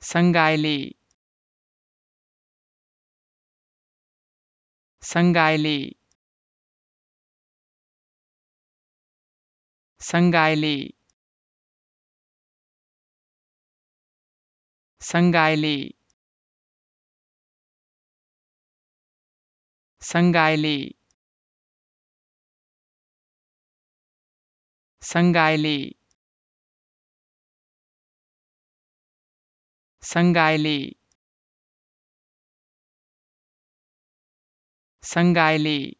Sangaili Sangaili Sangaili Sangaili Sangaili Sangaili Sangaili Sangaili